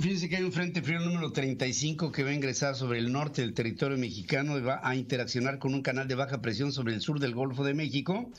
Fíjense que hay un frente frío número 35 que va a ingresar sobre el norte del territorio mexicano y va a interaccionar con un canal de baja presión sobre el sur del Golfo de México.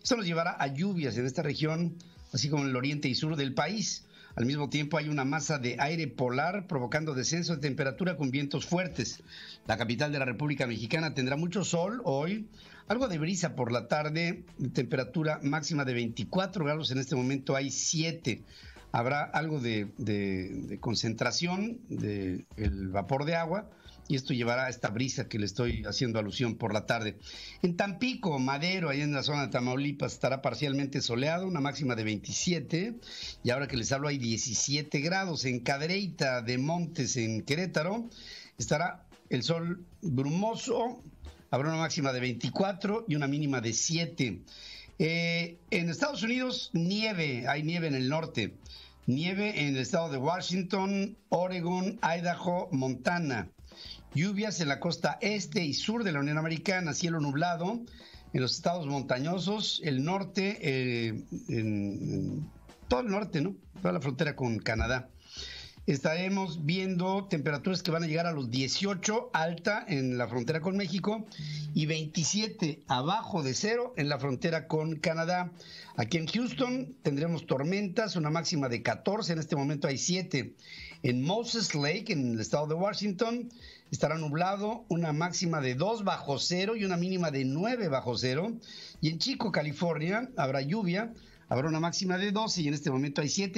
Esto nos llevará a lluvias en esta región, así como en el oriente y sur del país. Al mismo tiempo hay una masa de aire polar provocando descenso de temperatura con vientos fuertes. La capital de la República Mexicana tendrá mucho sol hoy, algo de brisa por la tarde, temperatura máxima de 24 grados, en este momento hay 7 habrá algo de, de concentración del vapor de agua y esto llevará a esta brisa que le estoy haciendo alusión por la tarde. En Tampico, Madero, ahí en la zona de Tamaulipas, estará parcialmente soleado, una máxima de 27, y ahora que les hablo hay 17 grados. En Cadreita de Montes, en Querétaro, estará el sol brumoso, habrá una máxima de 24 y una mínima de 7. Eh, en Estados Unidos, nieve, hay nieve en el norte. Nieve en el estado de Washington, Oregon, Idaho, Montana. Lluvias en la costa este y sur de la Unión Americana, cielo nublado en los estados montañosos, el norte, eh, todo el norte, ¿no? Toda la frontera con Canadá estaremos viendo temperaturas que van a llegar a los 18 alta en la frontera con México y 27 abajo de cero en la frontera con Canadá. Aquí en Houston tendremos tormentas, una máxima de 14, en este momento hay 7. En Moses Lake, en el estado de Washington, estará nublado, una máxima de 2 bajo cero y una mínima de 9 bajo cero. Y en Chico, California, habrá lluvia, habrá una máxima de 12 y en este momento hay 7.